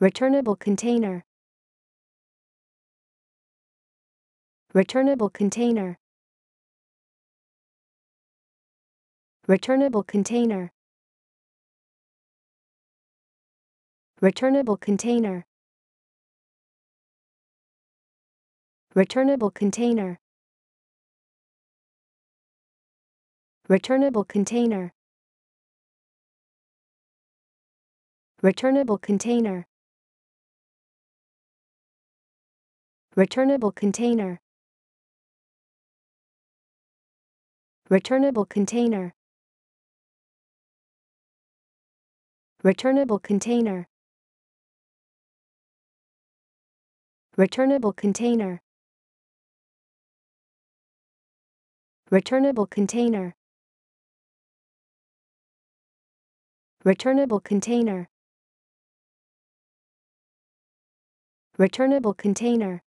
Returnable container. Returnable container. Returnable container. Returnable container. Returnable container. Returnable container. Returnable container. Returnable container. Returnable container. Returnable container. Returnable container. Returnable container. Returnable container. Returnable container.